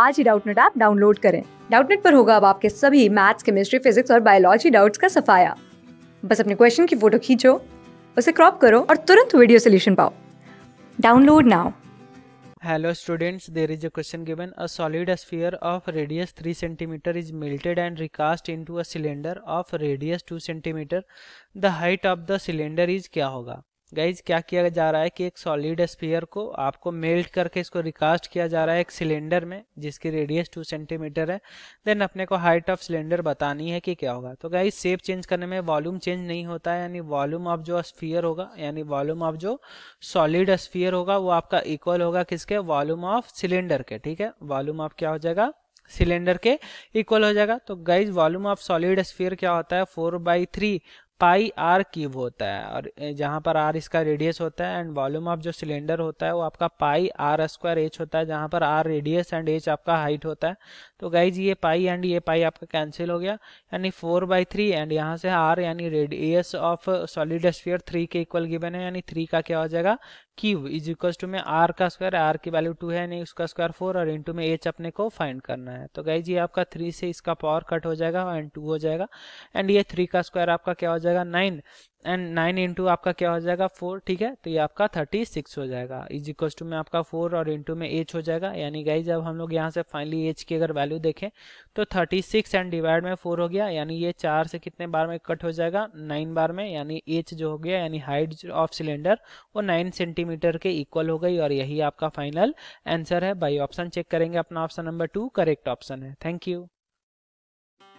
आज ही Doubtnut app download करें डाउटनेट पर होगा अब आपके सभी मैथ्स केमिस्ट्री फिजिक्स और बायोलॉजी डाउट्स का सफाया बस अपने क्वेश्चन की फोटो खींचो उसे क्रॉप करो और तुरंत वीडियो सोल्यूशन पाओ download now Hello students, there is a question given. A solid sphere of radius 3 cm is melted and recast into a cylinder of radius 2 cm. The height of the cylinder is क्या होगा guys क्या किया जा रहा है कि एक solid spear को आपको मेल्ट करके इसको रिकास्ट किया जा रहा है एक सिलेंडर में जिसकी रेडियस टू सेंटीमीटर है देन अपने को हाइट ऑफ सिलेंडर बतानी है कि क्या होगा तो गाइज सेप चेंज करने में वॉल्यूम चेंज नहीं होता है यानी वॉल्यूम ऑफ जो स्पीयर होगा यानी वॉल्यूम ऑफ जो सॉलिड स्पीयर होगा वो आपका इक्वल होगा किसके वॉल्यूम ऑफ सिलेंडर के ठीक है वॉल्यूम ऑफ क्या हो जाएगा सिलेंडर के इक्वल हो जाएगा तो guys volume of solid sphere क्या होता है four by three pi R cube होता है और जहाँ पर आर इसका रेडियस होता है एंड वॉल्यूम ऑफ जो सिलेंडर होता है वो आपका पाई आर स्क्वायर एच होता है जहाँ पर आर रेडियस एंड एच आपका हाइट होता है तो गाइज ये पाई एंड ये पाई आपका कैंसिल हो गया यानी फोर बाई थ्री एंड यहाँ से आर यानी radius of solid sphere three के इक्वल गिवन है यानी थ्री का क्या हो जाएगा क्यूब इज इक्वल टू में आर का स्क्वायर आर की वैल्यू टू है यानी उसका स्क्वायर फोर और इंटू में एच अपने को फाइंड करना है तो गाइज ये आपका थ्री से इसका पावर कट हो जाएगा एंड टू हो जाएगा एंड ये थ्री का स्क्वायर आपका क्या हो जाएगा जाएगा नाइन एंड नाइन इंटू आपका क्या हो जाएगा फोर ठीक है तो ये आपका थर्टी सिक्स हो जाएगा इज इक्वल टू में आपका फोर और इंटू में एच हो जाएगा यानी गाई जब हम लोग यहाँ से फाइनली एच की अगर वैल्यू देखें तो थर्टी सिक्स एंड डिवाइड में फोर हो गया यानी ये चार से कितने बार में कट हो जाएगा नाइन बार में यानी एच जो हो गया यानी हाइट ऑफ सिलेंडर वो नाइन सेंटीमीटर के इक्वल हो गई और यही आपका फाइनल आंसर है बाई ऑप्शन चेक करेंगे अपना option number two correct option है थैंक यू